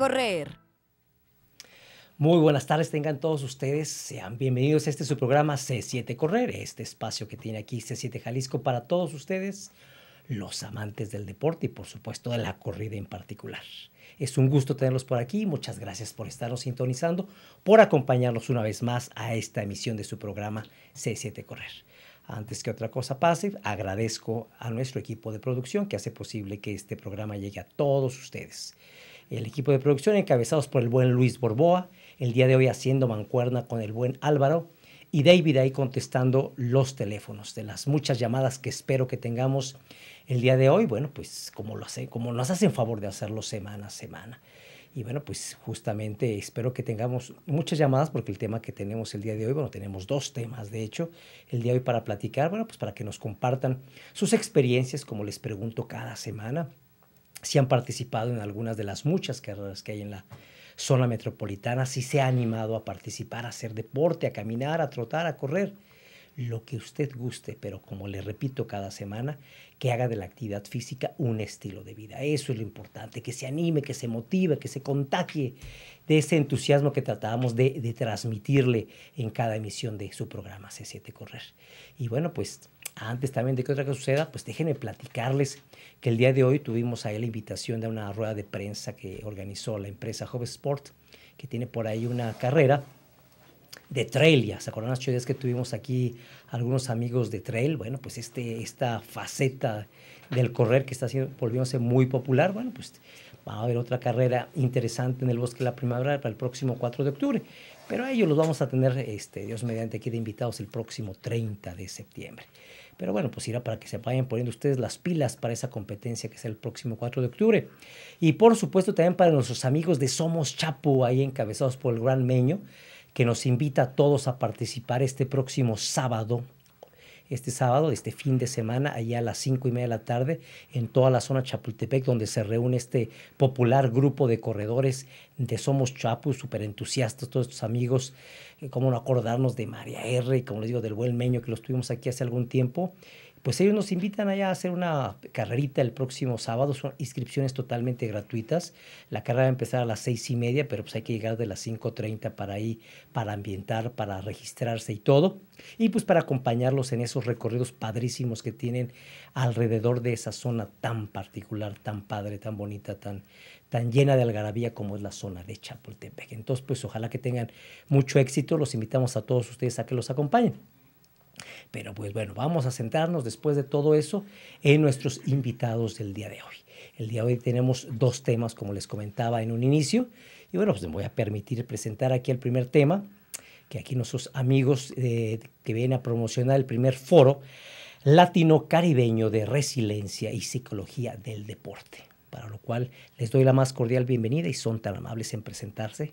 correr. Muy buenas tardes, tengan todos ustedes. Sean bienvenidos a este su programa C7 Correr, este espacio que tiene aquí C7 Jalisco para todos ustedes, los amantes del deporte y por supuesto de la corrida en particular. Es un gusto tenerlos por aquí. Muchas gracias por estarnos sintonizando, por acompañarnos una vez más a esta emisión de su programa C7 Correr. Antes que otra cosa pase, agradezco a nuestro equipo de producción que hace posible que este programa llegue a todos ustedes el equipo de producción encabezados por el buen Luis Borboa, el día de hoy haciendo mancuerna con el buen Álvaro y David ahí contestando los teléfonos de las muchas llamadas que espero que tengamos el día de hoy. Bueno, pues como, lo hace, como nos hacen favor de hacerlo semana a semana. Y bueno, pues justamente espero que tengamos muchas llamadas porque el tema que tenemos el día de hoy, bueno, tenemos dos temas de hecho el día de hoy para platicar, bueno, pues para que nos compartan sus experiencias como les pregunto cada semana si han participado en algunas de las muchas carreras que hay en la zona metropolitana, si se ha animado a participar, a hacer deporte, a caminar, a trotar, a correr, lo que usted guste, pero como le repito cada semana, que haga de la actividad física un estilo de vida. Eso es lo importante, que se anime, que se motive, que se contagie de ese entusiasmo que tratábamos de, transmitirle en cada emisión de su programa C7 Correr. Y bueno, pues antes también de que otra cosa suceda, pues déjenme platicarles que el día de hoy tuvimos ahí la invitación de una rueda de prensa que organizó la empresa Hub Sport, que tiene por ahí una carrera de trail, ya se acuerdan las días que tuvimos aquí algunos amigos de trail, bueno, pues este, esta faceta del correr que está siendo, volviéndose muy popular, bueno, pues va a haber otra carrera interesante en el Bosque de la Primavera para el próximo 4 de octubre, pero a ellos los vamos a tener, este, Dios mediante, aquí de invitados el próximo 30 de septiembre. Pero bueno, pues irá para que se vayan poniendo ustedes las pilas para esa competencia que es el próximo 4 de octubre. Y por supuesto también para nuestros amigos de Somos Chapu ahí encabezados por el Gran Meño, que nos invita a todos a participar este próximo sábado este sábado, este fin de semana, allá a las cinco y media de la tarde, en toda la zona Chapultepec, donde se reúne este popular grupo de corredores de Somos Chapu súper entusiastas, todos estos amigos cómo no acordarnos de María R. y como les digo, del buen Meño que los tuvimos aquí hace algún tiempo pues ellos nos invitan allá a hacer una carrerita el próximo sábado. Son inscripciones totalmente gratuitas. La carrera va a empezar a las seis y media, pero pues hay que llegar de las 5.30 para ahí, para ambientar, para registrarse y todo. Y pues para acompañarlos en esos recorridos padrísimos que tienen alrededor de esa zona tan particular, tan padre, tan bonita, tan, tan llena de algarabía como es la zona de Chapultepec. Entonces, pues ojalá que tengan mucho éxito. Los invitamos a todos ustedes a que los acompañen. Pero pues bueno, vamos a sentarnos después de todo eso en nuestros invitados del día de hoy. El día de hoy tenemos dos temas, como les comentaba en un inicio. Y bueno, pues me voy a permitir presentar aquí el primer tema, que aquí nuestros amigos eh, que vienen a promocionar el primer foro latino-caribeño de resiliencia y psicología del deporte, para lo cual les doy la más cordial bienvenida y son tan amables en presentarse.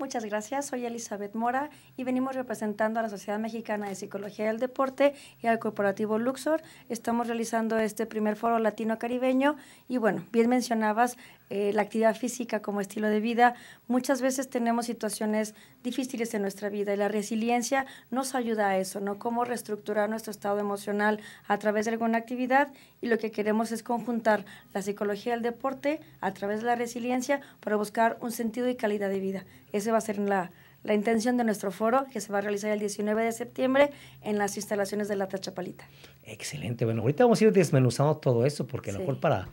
Muchas gracias. Soy Elizabeth Mora y venimos representando a la Sociedad Mexicana de Psicología del Deporte y al Corporativo Luxor. Estamos realizando este primer foro latino-caribeño y bueno, bien mencionabas eh, la actividad física como estilo de vida, muchas veces tenemos situaciones difíciles en nuestra vida y la resiliencia nos ayuda a eso, ¿no? Cómo reestructurar nuestro estado emocional a través de alguna actividad y lo que queremos es conjuntar la psicología del deporte a través de la resiliencia para buscar un sentido y calidad de vida. Ese va a ser la, intención de nuestro foro que se va a realizar el 19 de septiembre en las instalaciones de la Tachapalita. Excelente. Bueno, ahorita vamos a ir desmenuzando todo eso porque a lo mejor para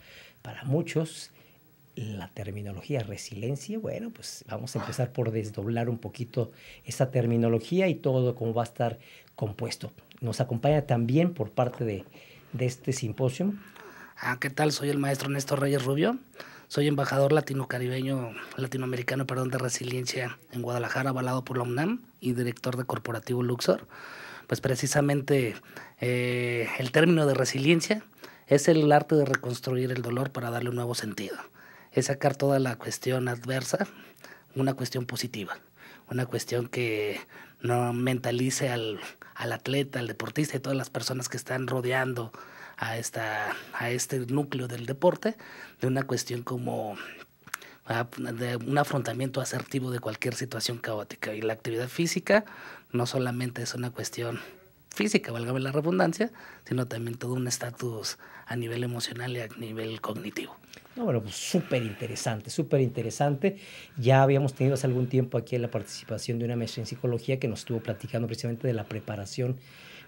muchos la terminología resiliencia, bueno, pues vamos a empezar por desdoblar un poquito esa terminología y todo cómo va a estar compuesto. Nos acompaña también por parte de, este simposio. Ah, ¿qué tal? Soy el maestro Néstor Reyes Rubio. Soy embajador latino-caribeño, latinoamericano, perdón, de resiliencia en Guadalajara, avalado por la UNAM y director de Corporativo Luxor. Pues precisamente eh, el término de resiliencia es el arte de reconstruir el dolor para darle un nuevo sentido es sacar toda la cuestión adversa, una cuestión positiva, una cuestión que no mentalice al, al atleta, al deportista y todas las personas que están rodeando a, esta, a este núcleo del deporte, de una cuestión como ah, de un afrontamiento asertivo de cualquier situación caótica. Y la actividad física no solamente es una cuestión física, valga la redundancia, sino también todo un estatus a nivel emocional y a nivel cognitivo. No, bueno, pues súper interesante, súper interesante. Ya habíamos tenido hace algún tiempo aquí la participación de una maestra en psicología que nos estuvo platicando precisamente de la preparación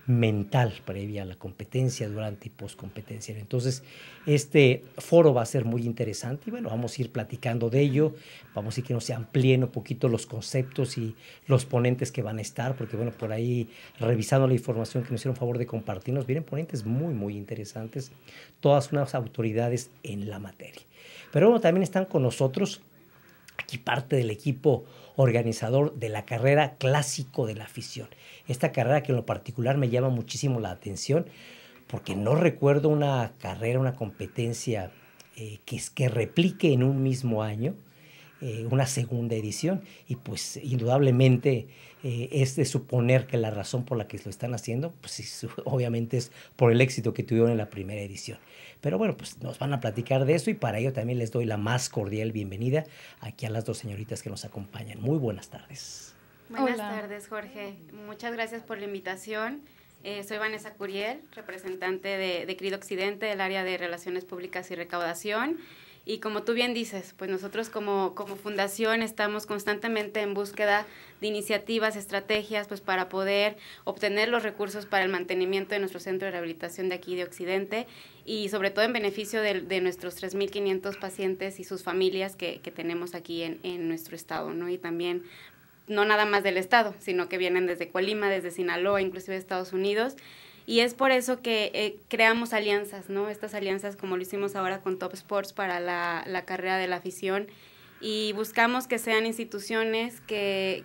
mental previa a la competencia, durante y competencia Entonces, este foro va a ser muy interesante y bueno, vamos a ir platicando de ello, vamos a ir que nos amplíen un poquito los conceptos y los ponentes que van a estar, porque bueno, por ahí revisando la información que nos hicieron favor de compartirnos, vienen ponentes muy, muy interesantes, todas unas autoridades en la materia. Pero bueno, también están con nosotros y parte del equipo organizador de la carrera clásico de la afición. Esta carrera que en lo particular me llama muchísimo la atención porque no recuerdo una carrera, una competencia eh, que, es, que replique en un mismo año eh, una segunda edición. Y pues indudablemente eh, es de suponer que la razón por la que lo están haciendo, pues obviamente es por el éxito que tuvieron en la primera edición. Pero bueno, pues nos van a platicar de eso y para ello también les doy la más cordial bienvenida aquí a las dos señoritas que nos acompañan. Muy buenas tardes. Buenas tardes, Jorge. Muchas gracias por la invitación. Eh, soy Vanessa Curiel, representante de, Crido Occidente del área de Relaciones Públicas y Recaudación. Y como tú bien dices, pues nosotros como, fundación estamos constantemente en búsqueda de iniciativas, estrategias, pues para poder obtener los recursos para el mantenimiento de nuestro centro de rehabilitación de aquí de Occidente y sobre todo en beneficio de, de nuestros 3.500 pacientes y sus familias que, tenemos aquí en, nuestro estado, ¿no? Y también no nada más del estado, sino que vienen desde Colima, desde Sinaloa, inclusive Estados Unidos. Y es por eso que eh, creamos alianzas, ¿no? Estas alianzas como lo hicimos ahora con Top Sports para la, carrera de la afición. Y buscamos que sean instituciones que,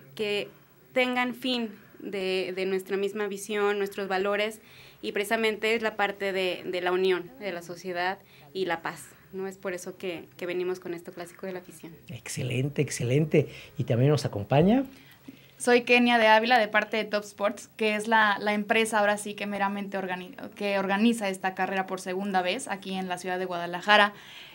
tengan fin de, nuestra misma visión, nuestros valores, y precisamente es la parte de, la unión, de la sociedad y la paz. ¿no? Es por eso que, que, venimos con esto clásico de la afición. Excelente, excelente. ¿Y también nos acompaña? Soy Kenia de Ávila, de parte de Top Sports, que es la, empresa ahora sí que meramente que organiza esta carrera por segunda vez aquí en la ciudad de Guadalajara.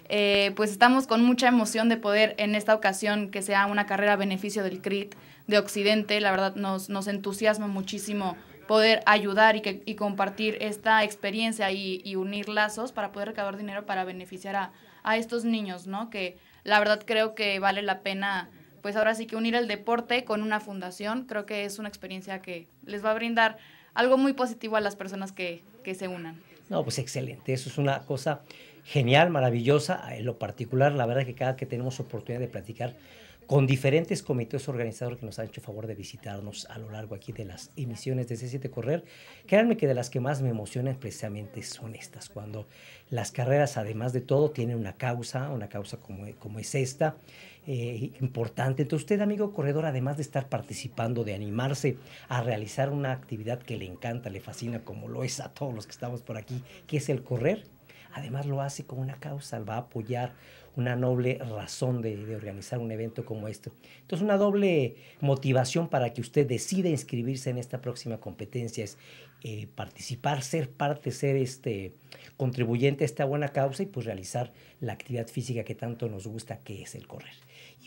Eh, pues estamos con mucha emoción de poder en esta ocasión que sea una carrera a beneficio del CRIT de Occidente. La verdad nos, entusiasma muchísimo poder ayudar y, compartir esta experiencia y, unir lazos para poder recaudar dinero para beneficiar a, a estos niños, ¿no? Que la verdad creo que vale la pena pues ahora sí que unir el deporte con una fundación, creo que es una experiencia que les va a brindar algo muy positivo a las personas que, se unan. No, pues excelente, eso es una cosa genial, maravillosa, en lo particular, la verdad que cada que tenemos oportunidad de platicar con diferentes comités organizadores que nos han hecho favor de visitarnos a lo largo aquí de las emisiones de C7 Correr. Créanme que de las que más me emocionan precisamente son estas, cuando las carreras, además de todo, tienen una causa, una causa como, como es esta, eh, importante. Entonces usted, amigo corredor, además de estar participando, de animarse a realizar una actividad que le encanta, le fascina, como lo es a todos los que estamos por aquí, que es el correr, además lo hace con una causa, va a apoyar una noble razón de, organizar un evento como este. Entonces, una doble motivación para que usted decida inscribirse en esta próxima competencia es eh, participar, ser parte, ser este contribuyente a esta buena causa y pues realizar la actividad física que tanto nos gusta, que es el correr.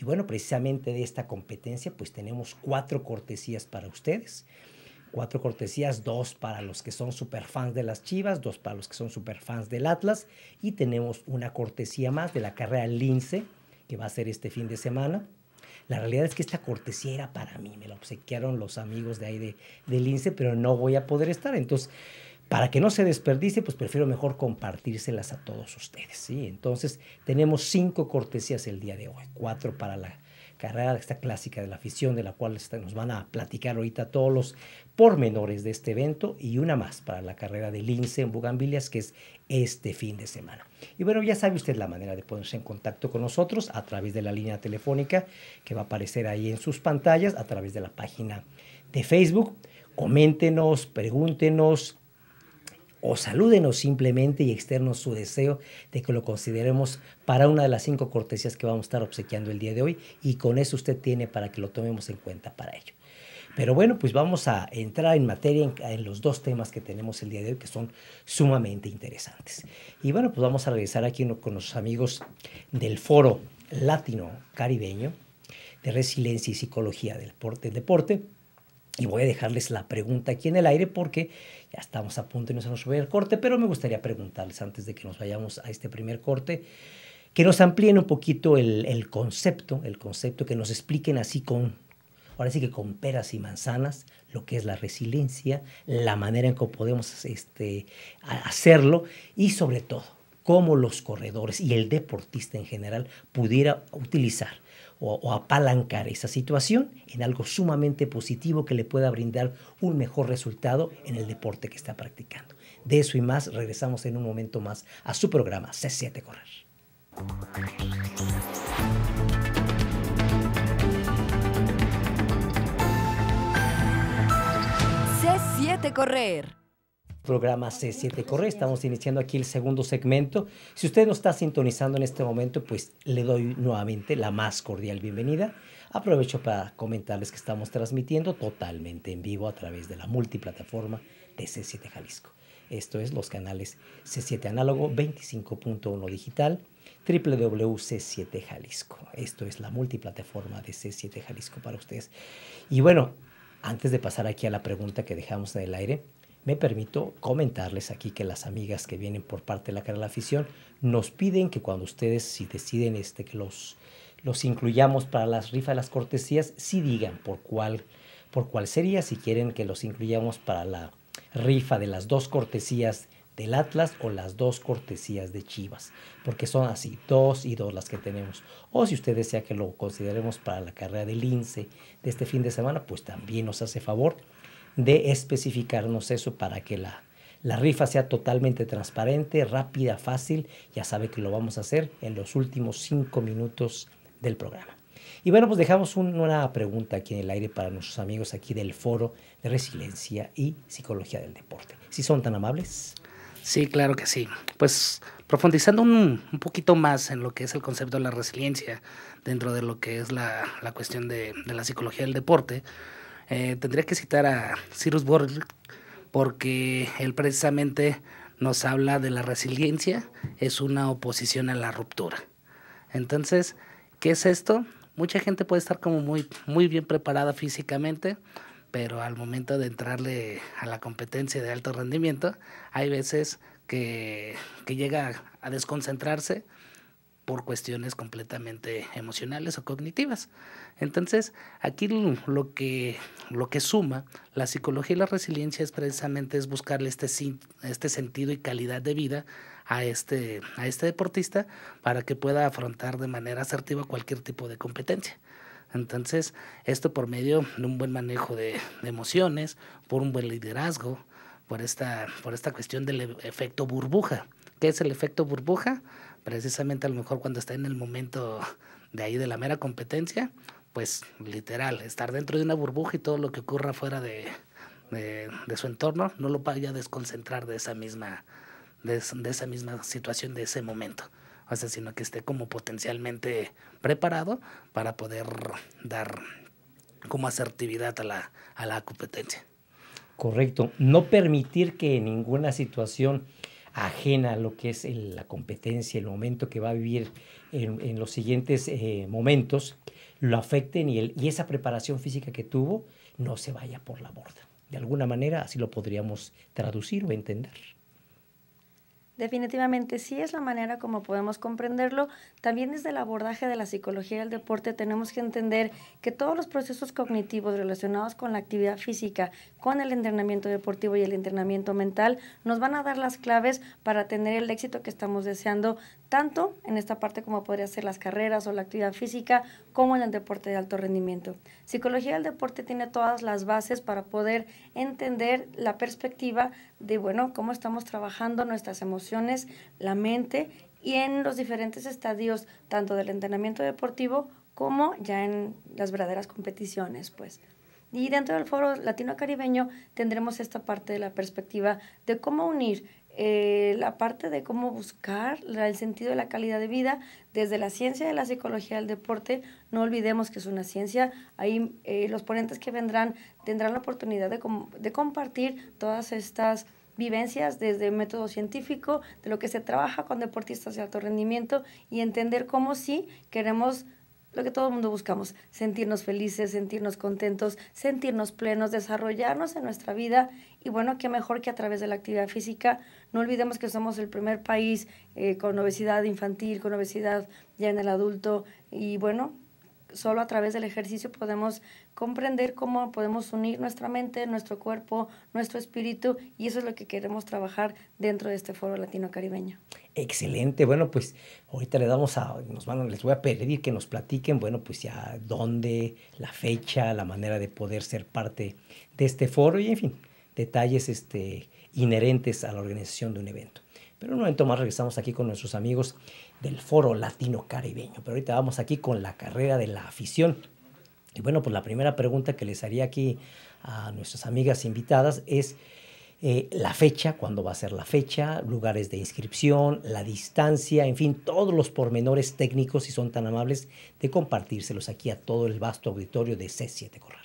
Y bueno, precisamente de esta competencia, pues tenemos cuatro cortesías para ustedes. Cuatro cortesías, dos para los que son superfans de las Chivas, dos para los que son superfans del Atlas y tenemos una cortesía más de la carrera Lince que va a ser este fin de semana. La realidad es que esta cortesía era para mí, me la obsequiaron los amigos de ahí de, Lince, pero no voy a poder estar. Entonces, para que no se desperdicie, pues prefiero mejor compartírselas a todos ustedes. ¿sí? Entonces, tenemos cinco cortesías el día de hoy, cuatro para la carrera esta clásica de la afición, de la cual este, nos van a platicar ahorita todos los pormenores de este evento, y una más para la carrera de Lince en Bugambilias, que es este fin de semana. Y bueno, ya sabe usted la manera de ponerse en contacto con nosotros a través de la línea telefónica que va a aparecer ahí en sus pantallas, a través de la página de Facebook. Coméntenos, pregúntenos, o salúdenos simplemente y externos su deseo de que lo consideremos para una de las cinco cortesías que vamos a estar obsequiando el día de hoy y con eso usted tiene para que lo tomemos en cuenta para ello. Pero bueno, pues vamos a entrar en materia en, los dos temas que tenemos el día de hoy que son sumamente interesantes. Y bueno, pues vamos a regresar aquí con los amigos del foro latino caribeño de resiliencia y psicología del deporte y voy a dejarles la pregunta aquí en el aire porque ya estamos a punto de irnos a nuestro primer corte, pero me gustaría preguntarles antes de que nos vayamos a este primer corte, que nos amplíen un poquito el, concepto, el concepto que nos expliquen así con, ahora sí que con peras y manzanas, lo que es la resiliencia, la manera en que podemos este, hacerlo y sobre todo cómo los corredores y el deportista en general pudiera utilizar o, apalancar esa situación en algo sumamente positivo que le pueda brindar un mejor resultado en el deporte que está practicando. De eso y más regresamos en un momento más a su programa C7 Correr. C7 Correr programa C7 Correa. Estamos iniciando aquí el segundo segmento. Si usted no está sintonizando en este momento, pues le doy nuevamente la más cordial bienvenida. Aprovecho para comentarles que estamos transmitiendo totalmente en vivo a través de la multiplataforma de C7 Jalisco. Esto es los canales C7 Análogo 25.1 Digital www.c7 Jalisco. Esto es la multiplataforma de C7 Jalisco para ustedes. Y bueno, antes de pasar aquí a la pregunta que dejamos en el aire, me permito comentarles aquí que las amigas que vienen por parte de la cara de la afición nos piden que cuando ustedes, si deciden este, que los, los incluyamos para las rifa de las cortesías, si digan por cuál, por cuál sería, si quieren que los incluyamos para la rifa de las dos cortesías del Atlas o las dos cortesías de Chivas, porque son así, dos y dos las que tenemos. O si usted desea que lo consideremos para la carrera del INSE de este fin de semana, pues también nos hace favor de especificarnos eso para que la, rifa sea totalmente transparente, rápida, fácil. Ya sabe que lo vamos a hacer en los últimos cinco minutos del programa. Y bueno, pues dejamos una pregunta aquí en el aire para nuestros amigos aquí del Foro de Resiliencia y Psicología del Deporte. Si ¿Sí son tan amables. Sí, claro que sí. Pues profundizando un, poquito más en lo que es el concepto de la resiliencia dentro de lo que es la, cuestión de, de la psicología del deporte, eh, tendría que citar a Cyrus Borg porque él precisamente nos habla de la resiliencia, es una oposición a la ruptura. Entonces, ¿qué es esto? Mucha gente puede estar como muy, muy bien preparada físicamente, pero al momento de entrarle a la competencia de alto rendimiento, hay veces que llega a desconcentrarse por cuestiones completamente emocionales o cognitivas. Entonces, aquí lo que, lo que suma la psicología y la resiliencia es precisamente es buscarle este, este sentido y calidad de vida a este, a este deportista para que pueda afrontar de manera asertiva cualquier tipo de competencia. Entonces, esto por medio de un buen manejo de, emociones, por un buen liderazgo, por esta, por esta cuestión del e-, efecto burbuja. ¿Qué es el efecto burbuja? precisamente a lo mejor cuando está en el momento de ahí de la mera competencia, pues literal, estar dentro de una burbuja y todo lo que ocurra fuera de, su entorno no lo vaya a desconcentrar de esa misma, esa misma situación, de ese momento. O sea, sino que esté como potencialmente preparado para poder dar como asertividad a la, a la competencia. Correcto. No permitir que en ninguna situación ajena a lo que es la competencia, el momento que va a vivir en, los siguientes eh, momentos, lo afecten y esa preparación física que tuvo no se vaya por la borda. De alguna manera así lo podríamos traducir o entender. Definitivamente sí es la manera como podemos comprenderlo. También desde el abordaje de la psicología del deporte tenemos que entender que todos los procesos cognitivos relacionados con la actividad física, con el entrenamiento deportivo y el entrenamiento mental nos van a dar las claves para tener el éxito que estamos deseando tanto en esta parte como podría ser las carreras o la actividad física como en el deporte de alto rendimiento. Psicología del deporte tiene todas las bases para poder entender la perspectiva de bueno, cómo estamos trabajando nuestras emociones la mente y en los diferentes estadios, tanto del entrenamiento deportivo como ya en las verdaderas competiciones, pues. Y dentro del foro latino-caribeño tendremos esta parte de la perspectiva de cómo unir eh, la parte de cómo buscar el sentido de la calidad de vida desde la ciencia de la psicología del deporte. No olvidemos que es una ciencia. Ahí eh, los ponentes que vendrán tendrán la oportunidad de compartir todas estas vivencias desde el método científico, de lo que se trabaja con deportistas de alto rendimiento y entender cómo sí queremos lo que todo el mundo buscamos, sentirnos felices, sentirnos contentos, sentirnos plenos, desarrollarnos en nuestra vida y bueno, qué mejor que a través de la actividad física. No olvidemos que somos el primer país eh, con obesidad infantil, con obesidad ya en el adulto y bueno, solo a través del ejercicio podemos comprender cómo podemos unir nuestra mente, nuestro cuerpo, nuestro espíritu y eso es lo que queremos trabajar dentro de este foro latino-caribeño. Excelente, bueno pues ahorita le damos a, nos van, les voy a pedir que nos platiquen, bueno pues ya dónde, la fecha, la manera de poder ser parte de este foro y en fin, detalles este, inherentes a la organización de un evento. Pero un momento más regresamos aquí con nuestros amigos del foro latino-caribeño. Pero ahorita vamos aquí con la carrera de la afición. Y bueno, pues la primera pregunta que les haría aquí a nuestras amigas invitadas es eh, la fecha, cuándo va a ser la fecha, lugares de inscripción, la distancia, en fin, todos los pormenores técnicos, si son tan amables, de compartírselos aquí a todo el vasto auditorio de C7 correr.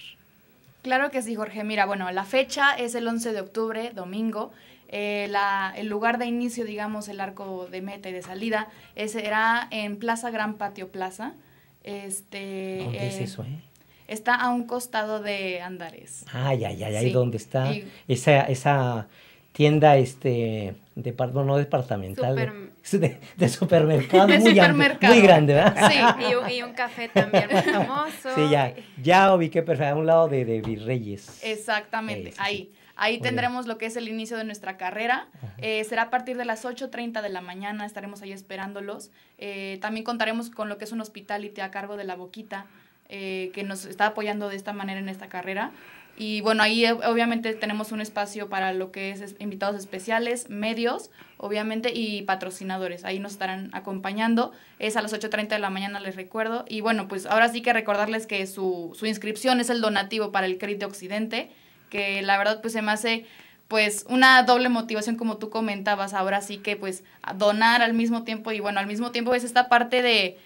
Claro que sí, Jorge. Mira, bueno, la fecha es el 11 de octubre, domingo. Eh, la, el lugar de inicio, digamos, el arco de meta y de salida, ese era en Plaza Gran Patio Plaza. Este, ¿Dónde es eh, eso, eh? Está a un costado de Andares. Ah, ya, ya, ahí donde está esa, esa tienda, este, de, perdón, no departamental, de, supermercado, muy, muy grande, ¿verdad? Sí, y un, café también muy famoso. Sí, ya, ya ubiqué perfecto, a un lado de, Virreyes. Exactamente, ahí. Ahí tendremos lo que es el inicio de nuestra carrera. Eh, será a partir de las 8.30 de la mañana, estaremos ahí esperándolos. Eh, también contaremos con lo que es un hospital hospitality a cargo de La Boquita, eh, que nos está apoyando de esta manera en esta carrera. Y bueno, ahí obviamente tenemos un espacio para lo que es invitados especiales, medios, obviamente, y patrocinadores. Ahí nos estarán acompañando. Es a las 8.30 de la mañana, les recuerdo. Y bueno, pues ahora sí que recordarles que su, inscripción es el donativo para el de Occidente que la verdad pues se me hace pues una doble motivación como tú comentabas, ahora sí que pues donar al mismo tiempo y bueno, al mismo tiempo es esta parte de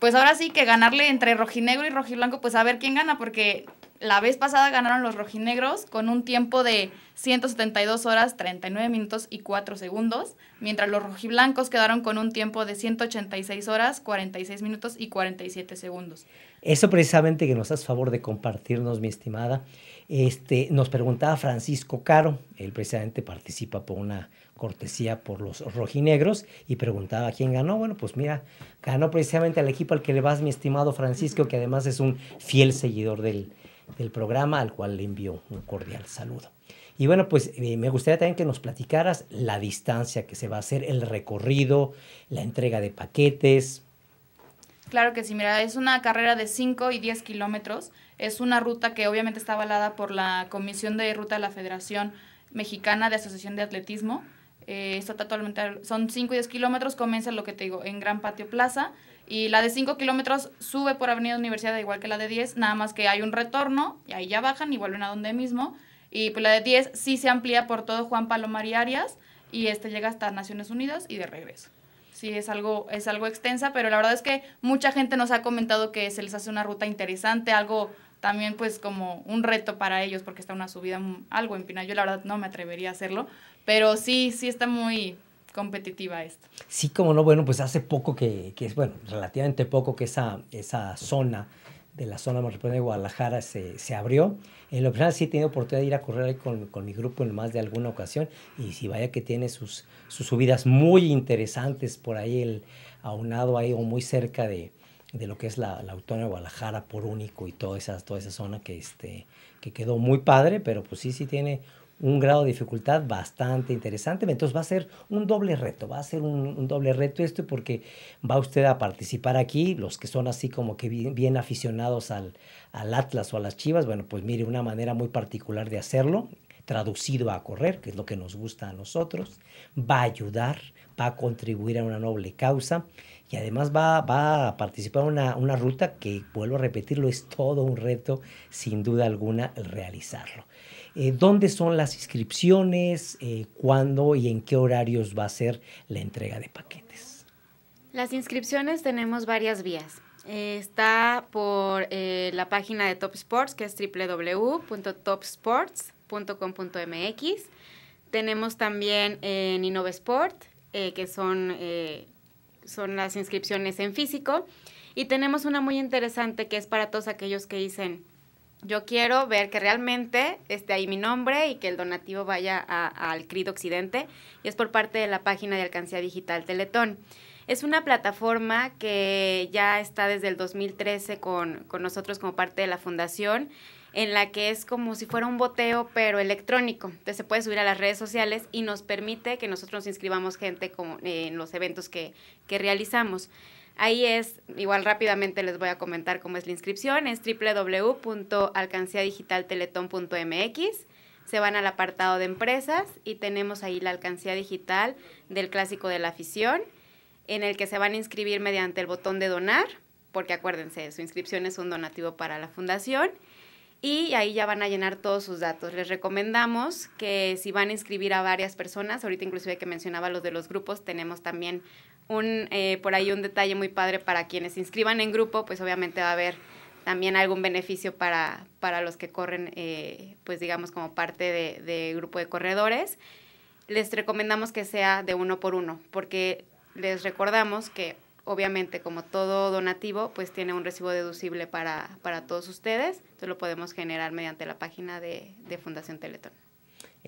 pues ahora sí que ganarle entre rojinegro y rojiblanco, pues a ver quién gana porque la vez pasada ganaron los rojinegros con un tiempo de 172 horas, 39 minutos y 4 segundos, mientras los rojiblancos quedaron con un tiempo de 186 horas, 46 minutos y 47 segundos. Eso precisamente que nos haces favor de compartirnos, mi estimada. Este, nos preguntaba Francisco Caro, él precisamente participa por una cortesía por los rojinegros y preguntaba quién ganó. Bueno, pues mira, ganó precisamente al equipo al que le vas, mi estimado Francisco, que además es un fiel seguidor del, del programa, al cual le envío un cordial saludo. Y bueno, pues eh, me gustaría también que nos platicaras la distancia que se va a hacer, el recorrido, la entrega de paquetes. Claro que sí, mira, es una carrera de 5 y 10 kilómetros. Es una ruta que obviamente está avalada por la Comisión de Ruta de la Federación Mexicana de Asociación de Atletismo eh, totalmente, son 5 y 10 kilómetros, comienza lo que te digo, en Gran Patio Plaza. Y la de 5 kilómetros sube por Avenida Universidad, igual que la de 10, nada más que hay un retorno y ahí ya bajan y vuelven a donde mismo. Y pues la de 10 sí se amplía por todo Juan Palomar y Arias y este llega hasta Naciones Unidas y de regreso sí es algo, es algo extensa, pero la verdad es que mucha gente nos ha comentado que se les hace una ruta interesante, algo también pues como un reto para ellos porque está una subida mm, algo empinada. Yo la verdad no me atrevería a hacerlo, pero sí, sí está muy competitiva esto. Sí, como no, bueno, pues hace poco que, que es, bueno, relativamente poco que esa, esa zona de la zona metropolitana de Guadalajara se, se, abrió. En lo personal sí he tenido oportunidad de ir a correr ahí con, con, mi grupo en más de alguna ocasión y si vaya que tiene sus, sus subidas muy interesantes por ahí, el aunado ahí o muy cerca de, de lo que es la, la autónoma de Guadalajara por único y toda esa, toda esa zona que, este, que quedó muy padre, pero pues sí, sí tiene un grado de dificultad bastante interesante. Entonces va a ser un doble reto, va a ser un, doble reto esto porque va usted a participar aquí, los que son así como que bien, aficionados al, Atlas o a las Chivas, bueno, pues mire, una manera muy particular de hacerlo, traducido a correr, que es lo que nos gusta a nosotros, va a ayudar, va a contribuir a una noble causa y además va, a participar en una, una ruta que, vuelvo a repetirlo, es todo un reto, sin duda alguna, el realizarlo. Eh, dónde son las inscripciones, eh, cuándo y en qué horarios va a ser la entrega de paquetes. Las inscripciones tenemos varias vías. Eh, está por la página de Top Sports, que es www.topsports.com.mx. Tenemos también en InnovaSport, que son, son las inscripciones en físico. Y tenemos una muy interesante que es para todos aquellos que dicen, yo quiero ver que realmente esté ahí mi nombre y que el donativo vaya al CRID Occidente y es por parte de la página de Alcancía Digital Teletón. Es una plataforma que ya está desde el 2013 con, con nosotros como parte de la fundación en la que es como si fuera un boteo, pero electrónico. Entonces se puede subir a las redes sociales y nos permite que nosotros nos inscribamos gente como, eh, en los eventos que realizamos. Ahí es, igual rápidamente les voy a comentar cómo es la inscripción, es www.alcanciadigitalteletón.mx. Se van al apartado de empresas y tenemos ahí la alcancía digital del clásico de la afición, en el que se van a inscribir mediante el botón de donar, porque acuérdense, su inscripción es un donativo para la fundación y ahí ya van a llenar todos sus datos. Les recomendamos que si van a inscribir a varias personas, ahorita inclusive que mencionaba los de los grupos, tenemos también un, eh, por ahí un detalle muy padre para quienes se inscriban en grupo, pues obviamente va a haber también algún beneficio para, para los que corren, eh, pues digamos, como parte de, grupo de corredores. Les recomendamos que sea de uno por uno, porque les recordamos que obviamente como todo donativo, pues tiene un recibo deducible para, para todos ustedes, entonces lo podemos generar mediante la página de, de Fundación Teletón.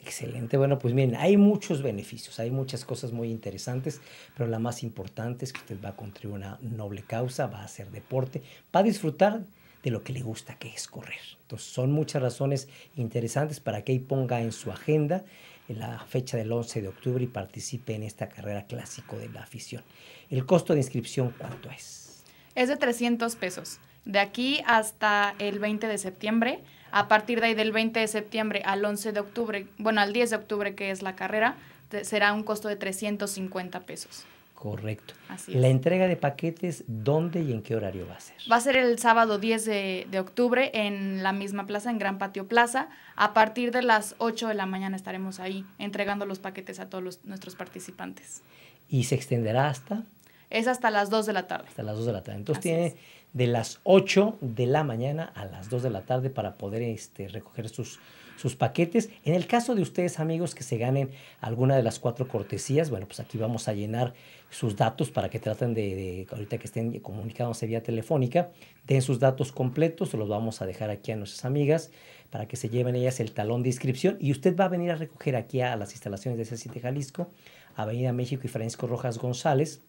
Excelente. Bueno, pues miren, hay muchos beneficios, hay muchas cosas muy interesantes, pero la más importante es que usted va a contribuir a una noble causa, va a hacer deporte, va a disfrutar de lo que le gusta, que es correr. Entonces, son muchas razones interesantes para que ahí ponga en su agenda en la fecha del 11 de octubre y participe en esta carrera clásico de la afición. ¿El costo de inscripción cuánto es? Es de 300 pesos. De aquí hasta el 20 de septiembre a partir de ahí del 20 de septiembre al 11 de octubre, bueno, al 10 de octubre que es la carrera, será un costo de 350 pesos. Correcto. Así es. La entrega de paquetes, ¿dónde y en qué horario va a ser? Va a ser el sábado 10 de, octubre en la misma plaza, en Gran Patio Plaza. A partir de las 8 de la mañana estaremos ahí entregando los paquetes a todos los, nuestros participantes. ¿Y se extenderá hasta? es hasta las 2 de la tarde. Hasta las 2 de la tarde. Entonces tiene de las 8 de la mañana a las 2 de la tarde para poder este, recoger sus, sus paquetes. En el caso de ustedes, amigos, que se ganen alguna de las cuatro cortesías, bueno, pues aquí vamos a llenar sus datos para que traten de, ahorita que estén comunicándose vía telefónica, den sus datos completos, los vamos a dejar aquí a nuestras amigas para que se lleven ellas el talón de inscripción y usted va a venir a recoger aquí a, las instalaciones de C7 Jalisco, Avenida México y Francisco Rojas González,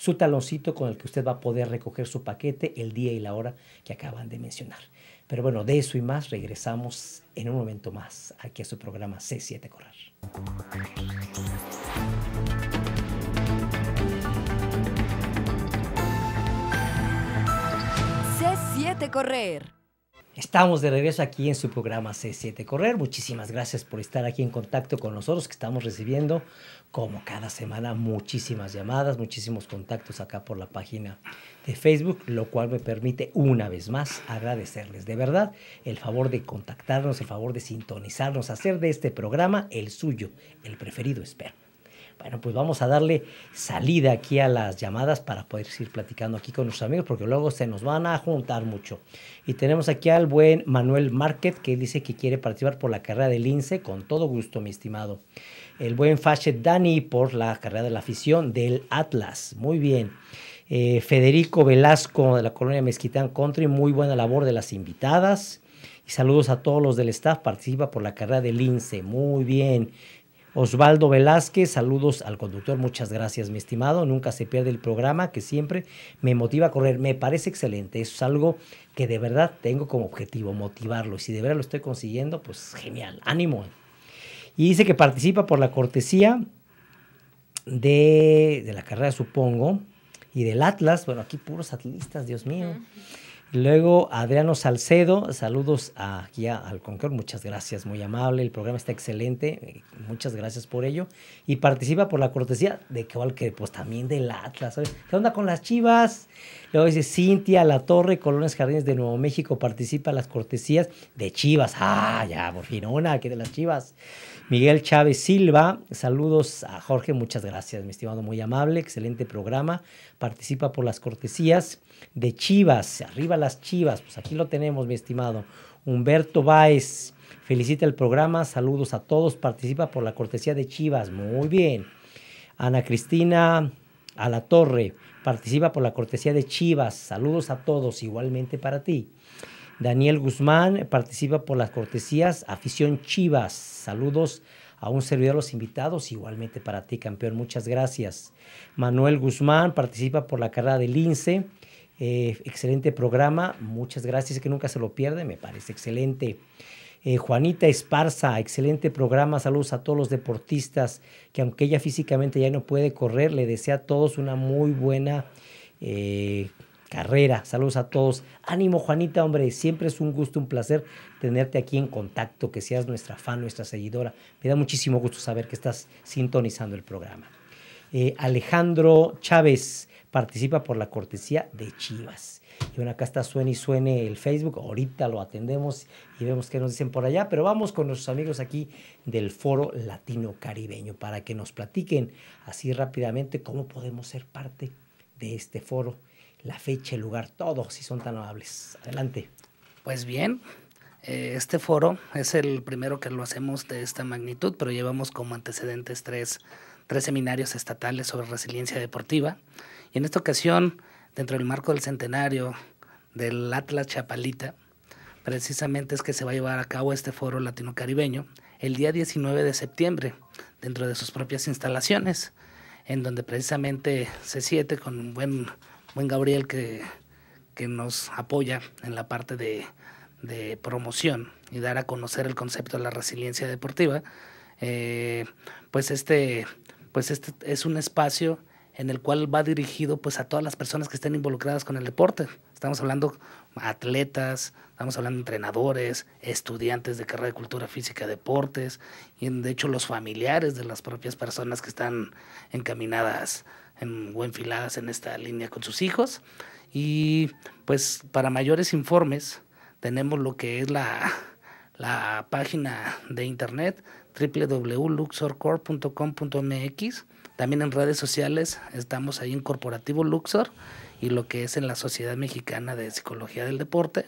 su taloncito con el que usted va a poder recoger su paquete el día y la hora que acaban de mencionar. Pero bueno, de eso y más regresamos en un momento más aquí a su programa C7 Correr. C7 Correr. Estamos de regreso aquí en su programa C7 Correr. Muchísimas gracias por estar aquí en contacto con nosotros que estamos recibiendo como cada semana muchísimas llamadas, muchísimos contactos acá por la página de Facebook, lo cual me permite una vez más agradecerles de verdad el favor de contactarnos, el favor de sintonizarnos, hacer de este programa el suyo, el preferido, espero. Bueno, pues vamos a darle salida aquí a las llamadas para poder ir platicando aquí con nuestros amigos, porque luego se nos van a juntar mucho. Y tenemos aquí al buen Manuel Márquez, que dice que quiere participar por la carrera del INSE, con todo gusto, mi estimado. El buen Fachet Dani por la carrera de la afición del Atlas. Muy bien. Eh, Federico Velasco de la colonia Mezquitán Country, muy buena labor de las invitadas. Y saludos a todos los del staff, participa por la carrera del INSE. Muy bien. Osvaldo Velázquez, saludos al conductor, muchas gracias mi estimado, nunca se pierde el programa que siempre me motiva a correr, me parece excelente, es algo que de verdad tengo como objetivo, motivarlo, y si de verdad lo estoy consiguiendo, pues genial, ánimo. Y dice que participa por la cortesía de, la carrera, supongo, y del Atlas, bueno, aquí puros atlistas, Dios mío. Luego Adriano Salcedo, saludos aquí al Concord, muchas gracias, muy amable, el programa está excelente, eh, muchas gracias por ello. Y participa por la cortesía de que pues también del Atlas, ¿sabes? ¿Qué onda con las chivas? Luego dice Cintia La Torre, Colones Jardines de Nuevo México, participa en las cortesías de Chivas. Ah, ya, por fin, una aquí de las Chivas. Miguel Chávez Silva, saludos a Jorge, muchas gracias, mi estimado, muy amable, excelente programa, participa por las cortesías de Chivas, arriba las Chivas. Pues aquí lo tenemos, mi estimado. Humberto Báez, felicita el programa, saludos a todos, participa por la cortesía de Chivas, muy bien. Ana Cristina Torre participa por la cortesía de Chivas, saludos a todos, igualmente para ti. Daniel Guzmán participa por las cortesías Afición Chivas. Saludos a un servidor los invitados, igualmente para ti, campeón. Muchas gracias. Manuel Guzmán participa por la carrera del lince eh, excelente programa, muchas gracias, que nunca se lo pierde, me parece excelente. Eh, Juanita Esparza, excelente programa. Saludos a todos los deportistas que aunque ella físicamente ya no puede correr, le desea a todos una muy buena eh, carrera. Saludos a todos. Ánimo Juanita, hombre, siempre es un gusto, un placer tenerte aquí en contacto, que seas nuestra fan, nuestra seguidora. Me da muchísimo gusto saber que estás sintonizando el programa. Alejandro Chávez, participa por la cortesía de Chivas. Y bueno, acá está suene y suene el Facebook. Ahorita lo atendemos y vemos qué nos dicen por allá. Pero vamos con nuestros amigos aquí del Foro Latino Caribeño para que nos platiquen así rápidamente cómo podemos ser parte de este foro, la fecha, el lugar, todo, si son tan amables. Adelante. Pues bien, eh, este foro es el primero que lo hacemos de esta magnitud, pero llevamos como antecedentes tres, tres seminarios estatales sobre resiliencia deportiva. Y en esta ocasión, dentro del marco del centenario del Atlas Chapalita, precisamente es que se va a llevar a cabo este foro latino-caribeño el día 19 de septiembre, dentro de sus propias instalaciones, en donde precisamente se 7 con un buen, buen Gabriel que, nos apoya en la parte de, promoción y dar a conocer el concepto de la resiliencia deportiva, eh, pues, este, pues este es un espacio en el cual va dirigido pues a todas las personas que estén involucradas con el deporte. Estamos hablando atletas, estamos hablando entrenadores, estudiantes de carrera de cultura física, deportes, y de hecho los familiares de las propias personas que están encaminadas en, o enfiladas en esta línea con sus hijos. Y pues para mayores informes tenemos lo que es la, la página de internet www.luxorcore.com.mx también en redes sociales estamos ahí en Corporativo Luxor y lo que es en la Sociedad Mexicana de Psicología del Deporte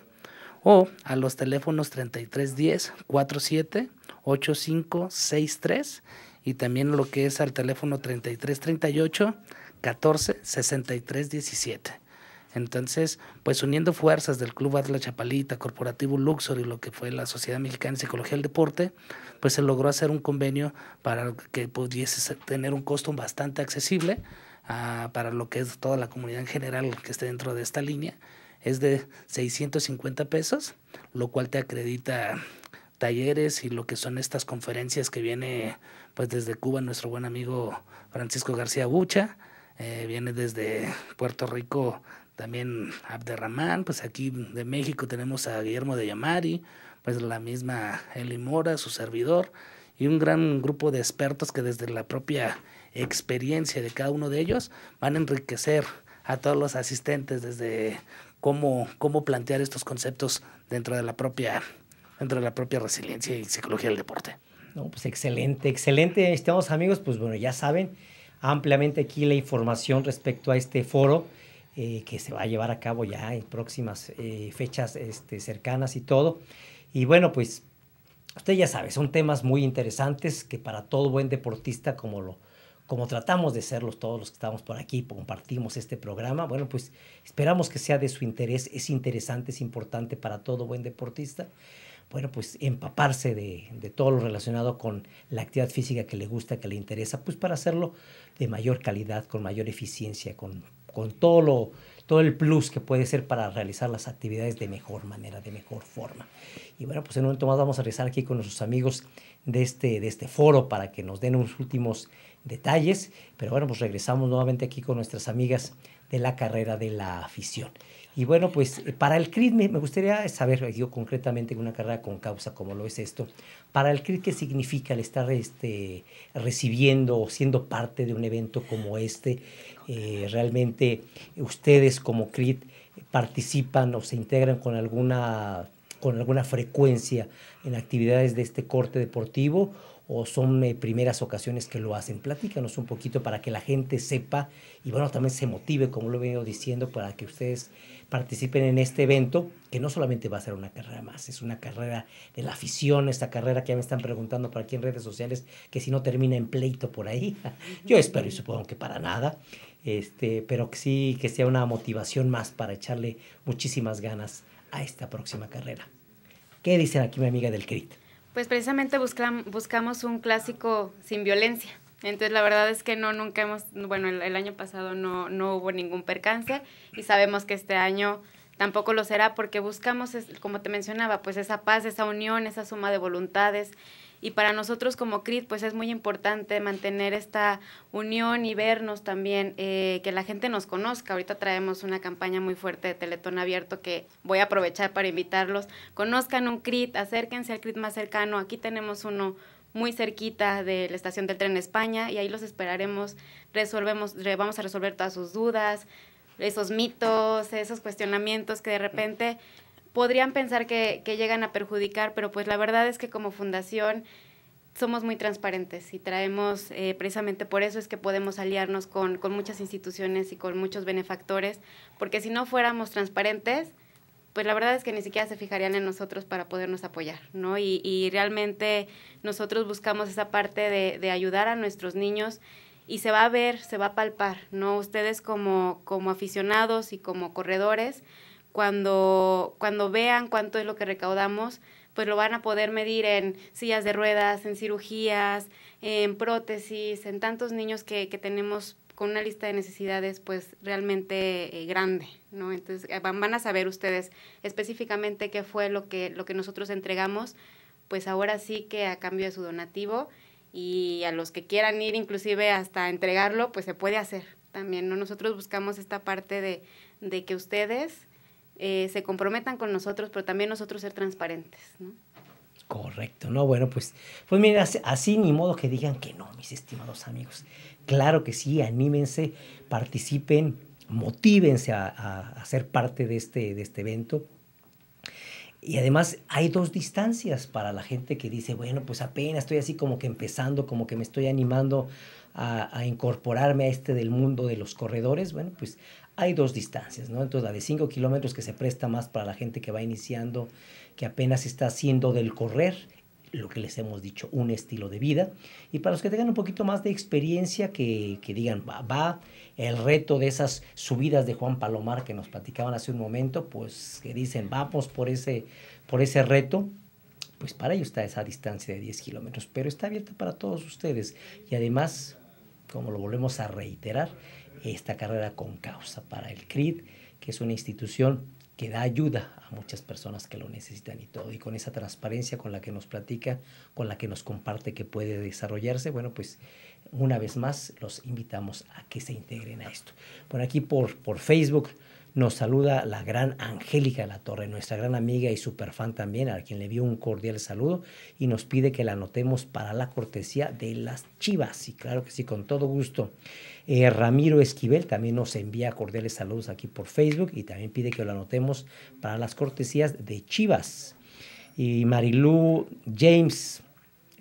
o a los teléfonos 3310 47 8563 y también lo que es al teléfono 3338 14 63 17. Entonces, pues uniendo fuerzas del Club Atlas Chapalita, Corporativo Luxor y lo que fue la Sociedad Mexicana de Psicología del Deporte, pues se logró hacer un convenio para que pudiese tener un costo bastante accesible ah, para lo que es toda la comunidad en general que esté dentro de esta línea. Es de 650 pesos, lo cual te acredita talleres y lo que son estas conferencias que viene pues desde Cuba nuestro buen amigo Francisco García Bucha, eh, viene desde Puerto Rico también Abderramán, pues aquí de México tenemos a Guillermo de Yamari, pues la misma Eli Mora, su servidor, y un gran grupo de expertos que desde la propia experiencia de cada uno de ellos van a enriquecer a todos los asistentes desde cómo, cómo plantear estos conceptos dentro de la propia dentro la propia resiliencia y psicología del deporte. No, pues excelente, excelente, estimados amigos, pues bueno, ya saben ampliamente aquí la información respecto a este foro eh, que se va a llevar a cabo ya en próximas eh, fechas este, cercanas y todo. Y bueno, pues usted ya sabe, son temas muy interesantes que para todo buen deportista, como lo como tratamos de serlos todos los que estamos por aquí, compartimos este programa, bueno, pues esperamos que sea de su interés, es interesante, es importante para todo buen deportista bueno, pues empaparse de, de, todo lo relacionado con la actividad física que le gusta, que le interesa, pues para hacerlo de mayor calidad, con mayor eficiencia, con con todo, todo el plus que puede ser para realizar las actividades de mejor manera, de mejor forma. Y bueno, pues en un momento más vamos a regresar aquí con nuestros amigos de este, de este foro para que nos den unos últimos detalles. Pero bueno, pues regresamos nuevamente aquí con nuestras amigas de la carrera de la afición. Y bueno, pues eh, para el crid me, gustaría saber, yo concretamente en una carrera con causa como lo es esto, para el crid qué significa el estar este, recibiendo o siendo parte de un evento como este eh, realmente ustedes como CRIT participan o se integran con alguna, con alguna frecuencia en actividades de este corte deportivo o son eh, primeras ocasiones que lo hacen. Platícanos un poquito para que la gente sepa y bueno, también se motive, como lo he venido diciendo, para que ustedes participen en este evento, que no solamente va a ser una carrera más, es una carrera de la afición, esta carrera que ya me están preguntando por aquí en redes sociales, que si no termina en pleito por ahí, yo espero y supongo que para nada este, pero que sí, que sea una motivación más para echarle muchísimas ganas a esta próxima carrera. ¿Qué dicen aquí mi amiga del CRIT? Pues precisamente buscamos un clásico sin violencia. Entonces la verdad es que no, nunca hemos, bueno, el, año pasado no, no hubo ningún percance y sabemos que este año tampoco lo será porque buscamos, como te mencionaba, pues esa paz, esa unión, esa suma de voluntades, y para nosotros como CRIT, pues es muy importante mantener esta unión y vernos también, eh, que la gente nos conozca. Ahorita traemos una campaña muy fuerte de Teletón Abierto que voy a aprovechar para invitarlos. Conozcan un CRIT, acérquense al CRIT más cercano. Aquí tenemos uno muy cerquita de la estación del tren España y ahí los esperaremos, resolvemos, vamos a resolver todas sus dudas, esos mitos, esos cuestionamientos que de repente podrían pensar que, llegan a perjudicar, pero pues la verdad es que como fundación somos muy transparentes y traemos, eh, precisamente por eso es que podemos aliarnos con, muchas instituciones y con muchos benefactores, porque si no fuéramos transparentes, pues la verdad es que ni siquiera se fijarían en nosotros para podernos apoyar, ¿no? Y, realmente nosotros buscamos esa parte de, ayudar a nuestros niños y se va a ver, se va a palpar, ¿no? Ustedes como, como aficionados y como corredores, cuando, cuando vean cuánto es lo que recaudamos, pues lo van a poder medir en sillas de ruedas, en cirugías, en prótesis, en tantos niños que, que tenemos con una lista de necesidades pues realmente eh, grande, ¿no? Entonces eh, van, van, a saber ustedes específicamente qué fue lo que, lo que nosotros entregamos, pues ahora sí que a cambio de su donativo y a los que quieran ir inclusive hasta entregarlo, pues se puede hacer también, ¿no? Nosotros buscamos esta parte de, de que ustedes eh, se comprometan con nosotros, pero también nosotros ser transparentes, Correcto, no, bueno, pues, pues miren, así, ni modo que digan que no, mis estimados amigos. Claro que sí, anímense, participen, motívense a, ser parte de este, de este evento. Y además hay dos distancias para la gente que dice, bueno, pues apenas estoy así como que empezando, como que me estoy animando a, a, incorporarme a este del mundo de los corredores. Bueno, pues hay dos distancias, ¿no? Entonces, la de 5 kilómetros que se presta más para la gente que va iniciando, que apenas está haciendo del correr, lo que les hemos dicho, un estilo de vida. Y para los que tengan un poquito más de experiencia, que, digan, va, el reto de esas subidas de Juan Palomar que nos platicaban hace un momento, pues que dicen, vamos por ese, por ese reto, pues para ellos está esa distancia de 10 kilómetros, pero está abierta para todos ustedes. Y además, como lo volvemos a reiterar, esta carrera con causa para el CRID, que es una institución que da ayuda a muchas personas que lo necesitan y todo. Y con esa transparencia con la que nos platica, con la que nos comparte que puede desarrollarse, bueno, pues una vez más los invitamos a que se integren a esto. Por aquí, por, por Facebook, nos saluda la gran Angélica La Torre, nuestra gran amiga y superfan también, a quien le envió un cordial saludo y nos pide que la anotemos para la cortesía de las Chivas. Y claro que sí, con todo gusto. Eh, Ramiro Esquivel también nos envía cordiales saludos aquí por Facebook y también pide que lo anotemos para las cortesías de Chivas. Y Marilú James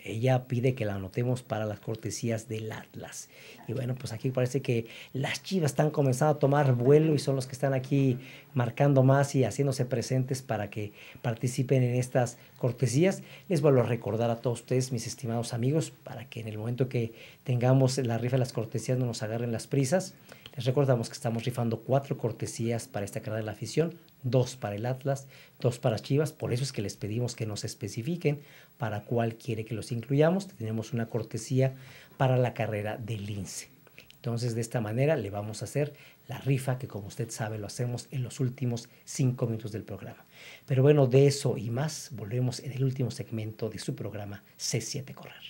ella pide que la anotemos para las cortesías del Atlas. Y bueno, pues aquí parece que las Chivas están comenzando a tomar vuelo y son los que están aquí marcando más y haciéndose presentes para que participen en estas cortesías. Les vuelvo a recordar a todos ustedes, mis estimados amigos, para que en el momento que tengamos la rifa de las cortesías no nos agarren las prisas. Les recordamos que estamos rifando cuatro cortesías para esta carrera de la afición dos para el Atlas, dos para Chivas, por eso es que les pedimos que nos especifiquen para cuál quiere que los incluyamos. Tenemos una cortesía para la carrera del lince. Entonces, de esta manera le vamos a hacer la rifa que, como usted sabe, lo hacemos en los últimos cinco minutos del programa. Pero bueno, de eso y más volvemos en el último segmento de su programa C7 Correr.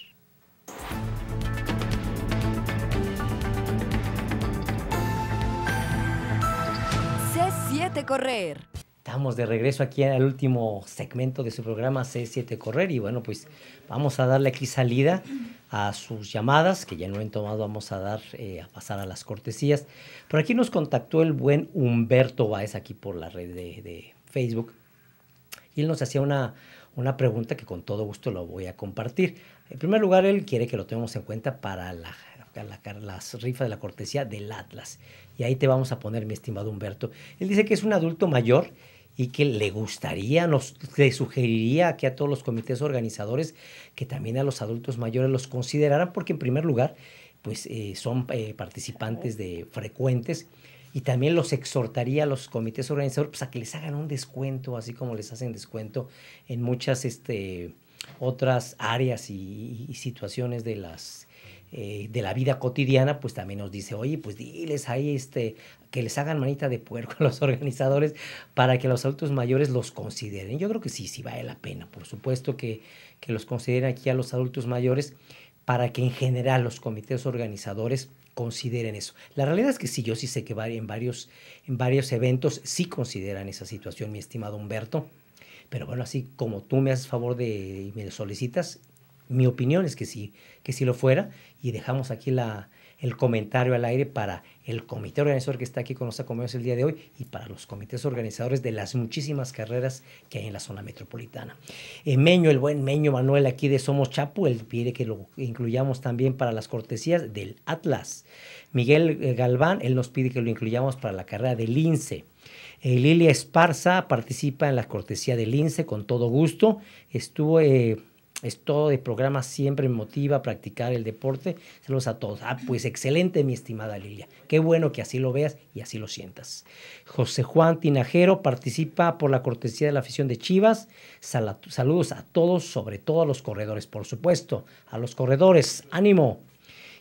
7 Correr. Estamos de regreso aquí al último segmento de su programa C7 Correr y bueno, pues vamos a darle aquí salida a sus llamadas, que ya no han tomado, vamos a dar, eh, a pasar a las cortesías. Por aquí nos contactó el buen Humberto Báez aquí por la red de, Facebook y él nos hacía una, una pregunta que con todo gusto lo voy a compartir. En primer lugar, él quiere que lo tengamos en cuenta para la las rifas de la cortesía del Atlas. Y ahí te vamos a poner, mi estimado Humberto. Él dice que es un adulto mayor y que le gustaría, nos le sugeriría que a todos los comités organizadores que también a los adultos mayores los consideraran, porque en primer lugar, pues eh, son eh, participantes de frecuentes y también los exhortaría a los comités organizadores pues, a que les hagan un descuento, así como les hacen descuento en muchas este, otras áreas y situaciones de las eh, de la vida cotidiana, pues también nos dice, oye, pues diles ahí este, que les hagan manita de puerco a los organizadores para que los adultos mayores los consideren. Yo creo que sí, sí vale la pena, por supuesto que, que los consideren aquí a los adultos mayores para que en general los comités organizadores consideren eso. La realidad es que sí, yo sí sé que en varios, en varios eventos sí consideran esa situación, mi estimado Humberto. Pero bueno, así como tú me haces favor de y me solicitas, mi opinión es que sí, que sí lo fuera. Y dejamos aquí la, el comentario al aire para el comité organizador que está aquí con nosotros el día de hoy y para los comités organizadores de las muchísimas carreras que hay en la zona metropolitana. Eh, Meño, el buen Meño Manuel aquí de Somos Chapu, él pide que lo incluyamos también para las cortesías del Atlas. Miguel eh, Galván, él nos pide que lo incluyamos para la carrera del INSE. Eh, Lilia Esparza participa en la cortesía del INSE con todo gusto. Estuvo todo de programa siempre me motiva a practicar el deporte. Saludos a todos. Ah, pues excelente, mi estimada Lilia. Qué bueno que así lo veas y así lo sientas. José Juan Tinajero participa por la cortesía de la afición de Chivas. saludos a todos, sobre todo a los corredores, por supuesto. A los corredores, ánimo.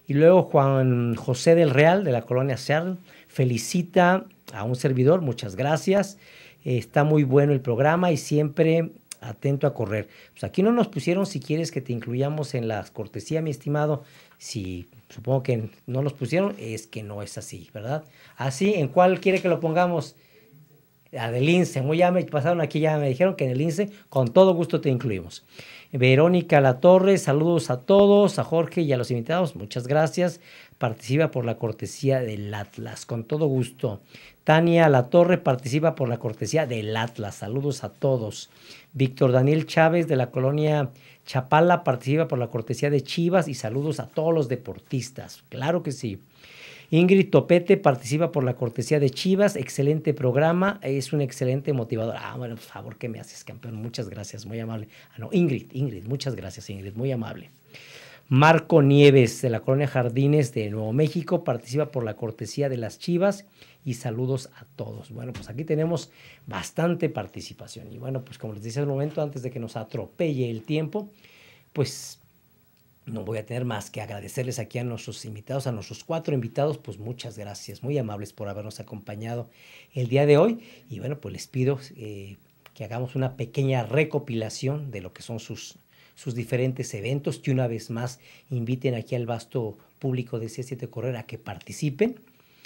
Y luego Juan José del Real, de la colonia seal felicita a un servidor. Muchas gracias. Está muy bueno el programa y siempre atento a correr. Pues aquí no nos pusieron si quieres que te incluyamos en la cortesía, mi estimado. Si supongo que no nos pusieron, es que no es así, ¿verdad? Así, ¿en cuál quiere que lo pongamos? La del INSE, muy ya me pasaron aquí, ya me dijeron que en el INSE con todo gusto te incluimos. Verónica La Torre, saludos a todos, a Jorge y a los invitados, muchas gracias. Participa por la cortesía del Atlas, con todo gusto. Tania La Torre participa por la cortesía del Atlas. Saludos a todos. Víctor Daniel Chávez de la colonia Chapala participa por la cortesía de Chivas y saludos a todos los deportistas. Claro que sí. Ingrid Topete participa por la cortesía de Chivas. Excelente programa. Es un excelente motivador. Ah, bueno, por favor, ¿qué me haces, campeón? Muchas gracias. Muy amable. Ah, no, Ingrid, Ingrid. Muchas gracias, Ingrid. Muy amable. Marco Nieves de la Colonia Jardines de Nuevo México participa por la cortesía de las Chivas y saludos a todos. Bueno, pues aquí tenemos bastante participación y bueno, pues como les decía al un momento, antes de que nos atropelle el tiempo, pues no voy a tener más que agradecerles aquí a nuestros invitados, a nuestros cuatro invitados, pues muchas gracias, muy amables por habernos acompañado el día de hoy y bueno, pues les pido eh, que hagamos una pequeña recopilación de lo que son sus sus diferentes eventos, que una vez más inviten aquí al vasto público de C7 Correr a que participen.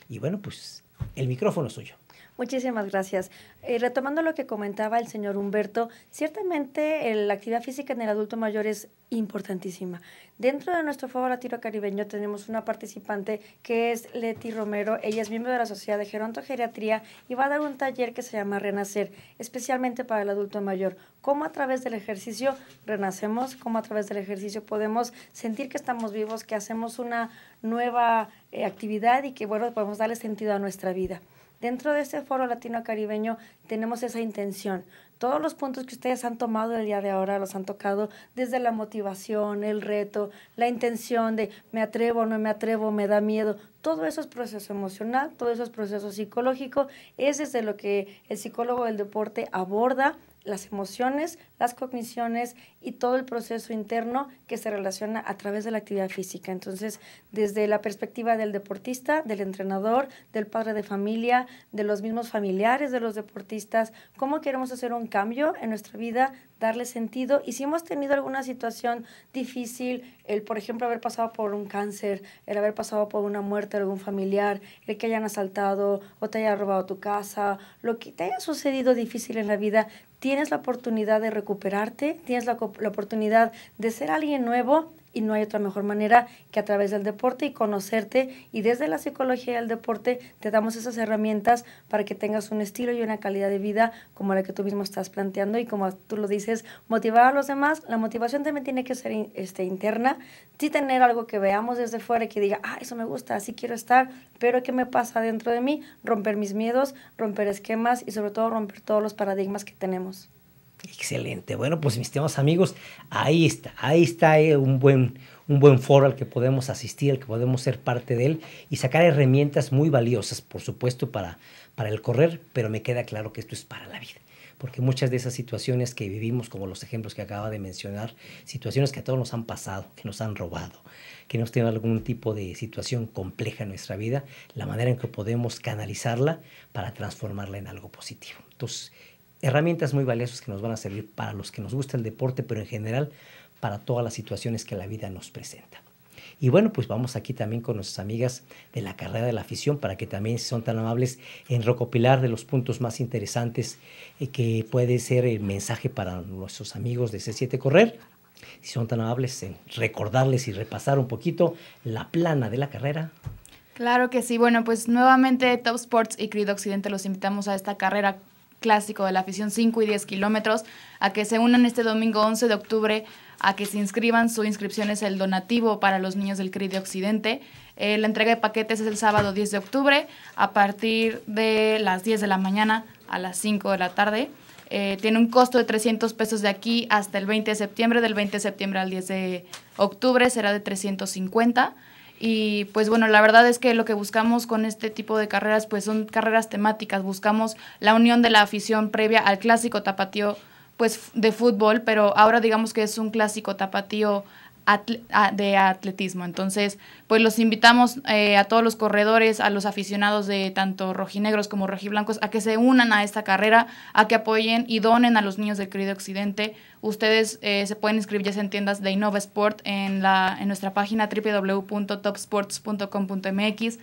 Y bueno, pues el micrófono es suyo. Muchísimas gracias. Eh, retomando lo que comentaba el señor Humberto, ciertamente la actividad física en el adulto mayor es importantísima. Dentro de nuestro fórum Latino Caribeño tenemos una participante que es Leti Romero. Ella es miembro de la Sociedad de Gerontogeriatría y va a dar un taller que se llama Renacer, especialmente para el adulto mayor. Cómo a través del ejercicio renacemos, cómo a través del ejercicio podemos sentir que estamos vivos, que hacemos una nueva eh, actividad y que, bueno, podemos darle sentido a nuestra vida. Dentro de ese foro latino-caribeño tenemos esa intención. Todos los puntos que ustedes han tomado el día de ahora los han tocado desde la motivación, el reto, la intención de me atrevo, no me atrevo, me da miedo. Todo eso es proceso emocional, todo eso es proceso psicológico. Ese es de lo que el psicólogo del deporte aborda las emociones, las cogniciones y todo el proceso interno que se relaciona a través de la actividad física. Entonces, desde la perspectiva del deportista, del entrenador, del padre de familia, de los mismos familiares de los deportistas, cómo queremos hacer un cambio en nuestra vida, darle sentido y si hemos tenido alguna situación difícil, el por ejemplo haber pasado por un cáncer, el haber pasado por una muerte de algún familiar, el que hayan asaltado o te haya robado tu casa, lo que te haya sucedido difícil en la vida, tienes la oportunidad de recuperarte, tienes la, oportunidad de ser alguien nuevo y no hay otra mejor manera que a través del deporte y conocerte y desde la psicología del deporte te damos esas herramientas para que tengas un estilo y una calidad de vida como la que tú mismo estás planteando y como tú lo dices, motivar a los demás, la motivación también tiene que ser este, interna, sí tener algo que veamos desde fuera y que diga, ah, eso me gusta, así quiero estar, pero ¿qué me pasa dentro de mí? Romper mis miedos, romper esquemas y sobre todo romper todos los paradigmas que tenemos. Excelente. Bueno, pues mis estimados amigos, ahí está, ahí está eh, un, buen, un buen foro al que podemos asistir, al que podemos ser parte de él y sacar herramientas muy valiosas, por supuesto, para, para el correr, pero me queda claro que esto es para la vida porque muchas de esas situaciones que vivimos, como los ejemplos que acaba de mencionar, situaciones que a todos nos han pasado, que nos han robado, que nos tienen algún tipo de situación compleja en nuestra vida, la manera en que podemos canalizarla para transformarla en algo positivo. Entonces, herramientas muy valiosas que nos van a servir para los que nos gusta el deporte, pero en general para todas las situaciones que la vida nos presenta. Y bueno, pues vamos aquí también con nuestras amigas de la carrera de la afición para que también si son tan amables en recopilar de los puntos más interesantes eh, que puede ser el mensaje para nuestros amigos de C7 Correr. Si son tan amables en recordarles y repasar un poquito la plana de la carrera. Claro que sí. Bueno, pues nuevamente Top Sports y Crido Occidente los invitamos a esta carrera clásico de la afición 5 y 10 kilómetros, a que se unan este domingo 11 de octubre, a que se inscriban. Su inscripción es el donativo para los niños del CRI de Occidente. Eh, la entrega de paquetes es el sábado 10 de octubre a partir de las 10 de la mañana a las 5 de la tarde. Eh, tiene un costo de 300 pesos de aquí hasta el 20 de septiembre. Del 20 de septiembre al 10 de octubre será de 350. Y pues bueno, la verdad es que lo que buscamos con este tipo de carreras pues son carreras temáticas, buscamos la unión de la afición previa al clásico tapatío pues de fútbol, pero ahora digamos que es un clásico tapatío de atletismo. Entonces, pues los invitamos eh, a todos los corredores, a los aficionados de tanto rojinegros como rojiblancos, a que se unan a esta carrera, a que apoyen y donen a los niños del querido Occidente. Ustedes eh, se pueden inscribir ya en tiendas de Innova Sport en, la, en nuestra página www.topsports.com.mx.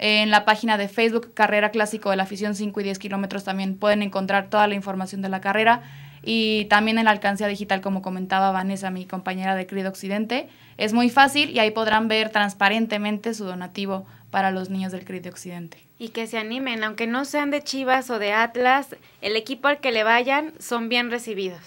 En la página de Facebook Carrera Clásico de la Afición 5 y 10 kilómetros también pueden encontrar toda la información de la carrera y también en Alcance digital, como comentaba Vanessa, mi compañera de CRID Occidente. Es muy fácil y ahí podrán ver transparentemente su donativo para los niños del CRID Occidente. Y que se animen, aunque no sean de Chivas o de Atlas, el equipo al que le vayan son bien recibidos.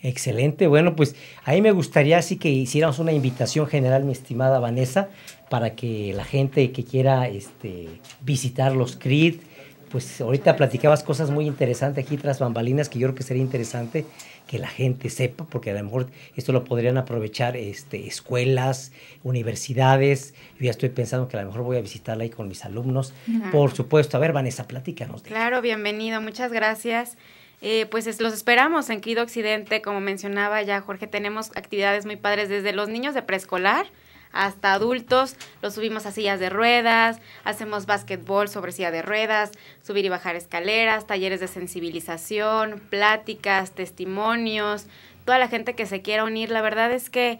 Excelente, bueno, pues ahí me gustaría así que hiciéramos una invitación general, mi estimada Vanessa, para que la gente que quiera este, visitar los CRID, pues ahorita platicabas cosas muy interesantes aquí tras bambalinas que yo creo que sería interesante que la gente sepa, porque a lo mejor esto lo podrían aprovechar este, escuelas, universidades. Yo ya estoy pensando que a lo mejor voy a visitarla ahí con mis alumnos. Por supuesto, a ver, Vanessa, plática De claro, bienvenido, muchas gracias. Eh, pues los esperamos en Quido Occidente, como mencionaba ya Jorge, tenemos actividades muy padres desde los niños de preescolar hasta adultos, los subimos a sillas de ruedas, hacemos básquetbol sobre silla de ruedas, subir y bajar escaleras, talleres de sensibilización, pláticas, testimonios, toda la gente que se quiera unir. La verdad es que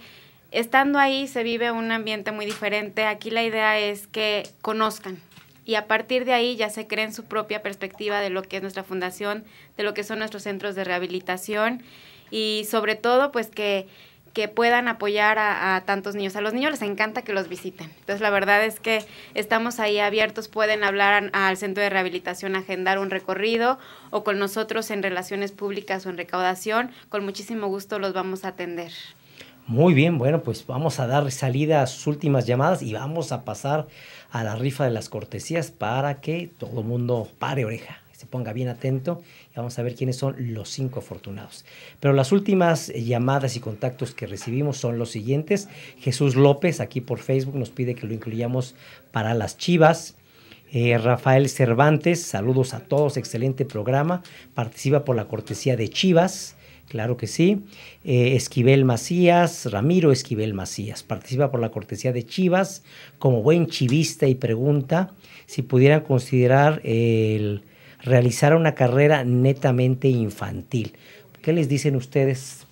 estando ahí se vive un ambiente muy diferente. Aquí la idea es que conozcan, y a partir de ahí ya se creen su propia perspectiva de lo que es nuestra fundación, de lo que son nuestros centros de rehabilitación y sobre todo pues que que puedan apoyar a, tantos niños. A los niños les encanta que los visiten. Entonces, la verdad es que estamos ahí abiertos, pueden hablar al centro de rehabilitación, agendar un recorrido o con nosotros en relaciones públicas o en recaudación. Con muchísimo gusto los vamos a atender. Muy bien, bueno, pues vamos a dar salida a sus últimas llamadas y vamos a pasar a la rifa de las cortesías para que todo el mundo pare oreja se ponga bien atento y vamos a ver quiénes son los cinco afortunados. Pero las últimas eh, llamadas y contactos que recibimos son los siguientes. Jesús López, aquí por Facebook, nos pide que lo incluyamos para las chivas. Eh, Rafael Cervantes, saludos a todos, excelente programa. Participa por la cortesía de Chivas. Claro que sí. Eh, Esquivel Macías, Ramiro Esquivel Macías, participa por la cortesía de Chivas como buen chivista y pregunta si pudieran considerar el realizar una carrera netamente infantil. ¿Qué les dicen ustedes?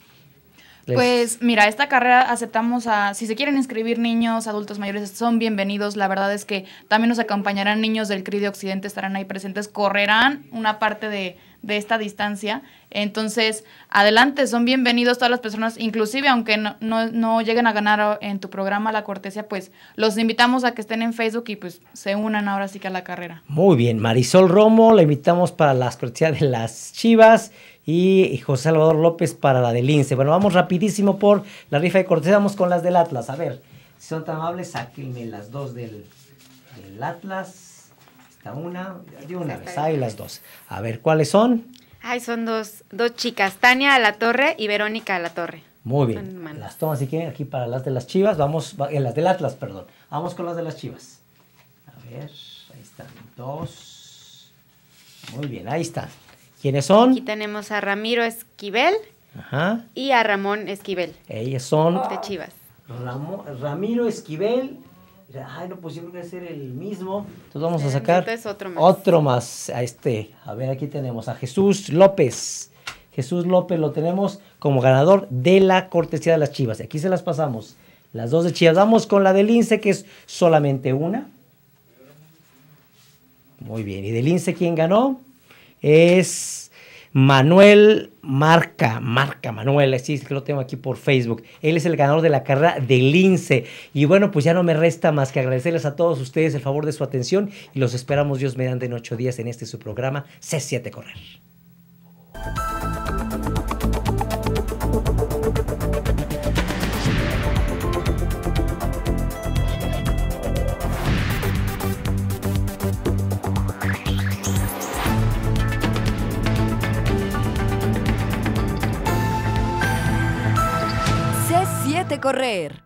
Pues mira, esta carrera aceptamos a, si se quieren inscribir niños, adultos mayores, son bienvenidos. La verdad es que también nos acompañarán niños del CRI de Occidente, estarán ahí presentes, correrán una parte de, de esta distancia. Entonces, adelante, son bienvenidos todas las personas, inclusive aunque no, lleguen a ganar en tu programa la cortesía, pues los invitamos a que estén en Facebook y pues se unan ahora sí que a la carrera. Muy bien, Marisol Romo, la invitamos para las cortesía de las Chivas y José Salvador López para la del INSE. Bueno, vamos rapidísimo por la rifa de cortesía, vamos con las del Atlas. A ver, si son tan amables, sáquenme las dos del, del Atlas una, de una pues vez, ahí las dos. A ver, ¿cuáles son? Ay, son dos, chicas, Tania a la Torre y Verónica a la Torre. Muy bien. las tomas si quieren aquí para las de las Chivas, vamos, en eh, las del Atlas, perdón. Vamos con las de las Chivas. A ver, ahí están, dos. Muy bien, ahí están. ¿Quiénes son? Aquí tenemos a Ramiro Esquivel Ajá. y a Ramón Esquivel. Ellas son... De Chivas. Ramiro Esquivel ay, no, pues yo creo que ser el mismo. Entonces vamos a eh, sacar otro más. a este. A ver, aquí tenemos a Jesús López. Jesús López lo tenemos como ganador de la cortesía de las Chivas. Y Aquí se las pasamos. Las dos de Chivas. Vamos con la del INSE, que es solamente una. Muy bien. ¿Y del INSE quién ganó? Es Manuel Marca, Marca Manuel, así que lo tengo aquí por Facebook. Él es el ganador de la carrera del lince Y bueno, pues ya no me resta más que agradecerles a todos ustedes el favor de su atención y los esperamos Dios mediante en ocho días en este su programa C7 Correr. correr.